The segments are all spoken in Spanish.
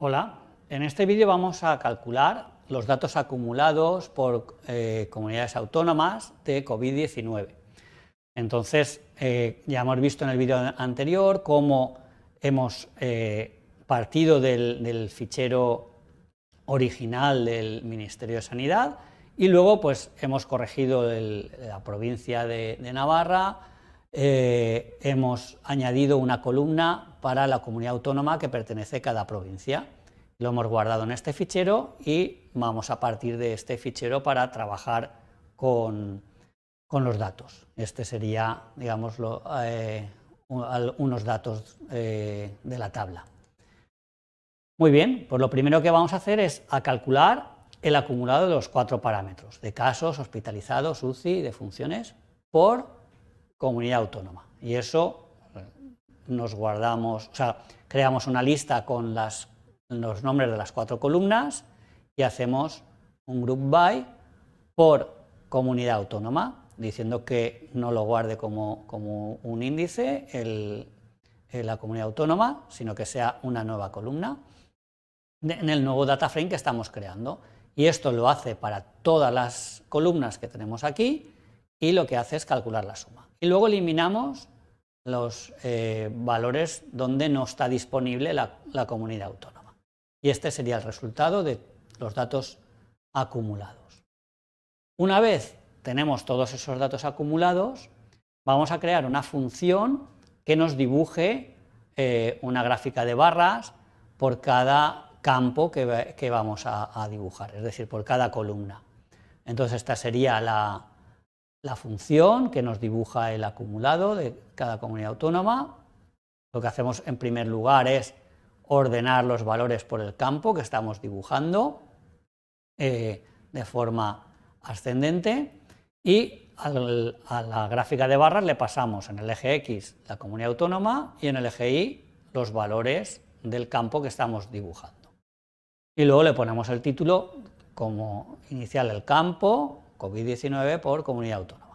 Hola, en este vídeo vamos a calcular los datos acumulados por eh, comunidades autónomas de COVID-19. Entonces, eh, ya hemos visto en el vídeo anterior cómo hemos eh, partido del, fichero original del Ministerio de Sanidad y luego pues, hemos corregido la provincia de Navarra, eh, hemos añadido una columna para la comunidad autónoma que pertenece cada provincia. Lo hemos guardado en este fichero y vamos a partir de este fichero para trabajar con, los datos. Este sería, digamos, eh, unos datos eh, de la tabla. Muy bien, pues lo primero que vamos a hacer es a calcular el acumulado de los cuatro parámetros, de casos, hospitalizados, UCI y de funciones, por comunidad autónoma. Y eso eh, nos guardamos, o sea, creamos una lista con los nombres de las cuatro columnas y hacemos un group by por comunidad autónoma, diciendo que no lo guarde como, como un índice la comunidad autónoma, sino que sea una nueva columna en el nuevo data frame que estamos creando. Y esto lo hace para todas las columnas que tenemos aquí y lo que hace es calcular la suma. Y luego eliminamos los eh, valores donde no está disponible la, comunidad autónoma. Y este sería el resultado de los datos acumulados. Una vez tenemos todos esos datos acumulados, vamos a crear una función que nos dibuje eh, una gráfica de barras por cada campo que, vamos a, dibujar, es decir, por cada columna. Entonces esta sería la, la función que nos dibuja el acumulado de cada comunidad autónoma. Lo que hacemos en primer lugar es ordenar los valores por el campo que estamos dibujando eh, de forma ascendente y a la gráfica de barras le pasamos en el eje X la comunidad autónoma y en el eje Y los valores del campo que estamos dibujando. Y luego le ponemos el título como inicial el campo COVID-19 por comunidad autónoma.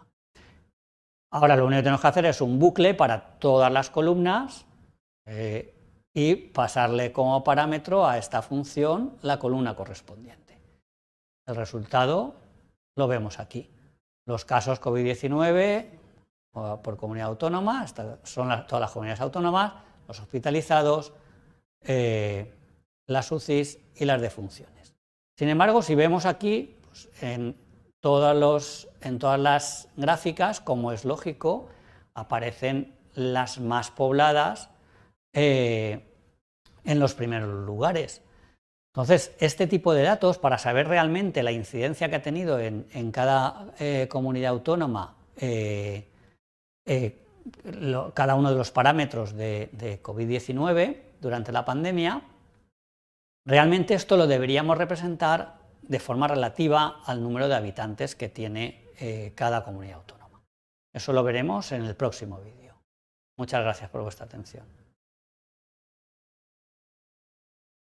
Ahora lo único que tenemos que hacer es un bucle para todas las columnas eh, y pasarle como parámetro a esta función la columna correspondiente. El resultado lo vemos aquí. Los casos COVID-19 por comunidad autónoma, son todas las comunidades autónomas, los hospitalizados, eh, las UCIs y las defunciones. Sin embargo, si vemos aquí, pues, en en todas las gráficas, como es lógico, aparecen las más pobladas eh, en los primeros lugares. Entonces, este tipo de datos, para saber realmente la incidencia que ha tenido en, cada eh, comunidad autónoma, eh, cada uno de los parámetros de COVID-19 durante la pandemia, realmente esto lo deberíamos representar de forma relativa al número de habitantes que tiene eh, cada comunidad autónoma. Eso lo veremos en el próximo vídeo. Muchas gracias por vuestra atención.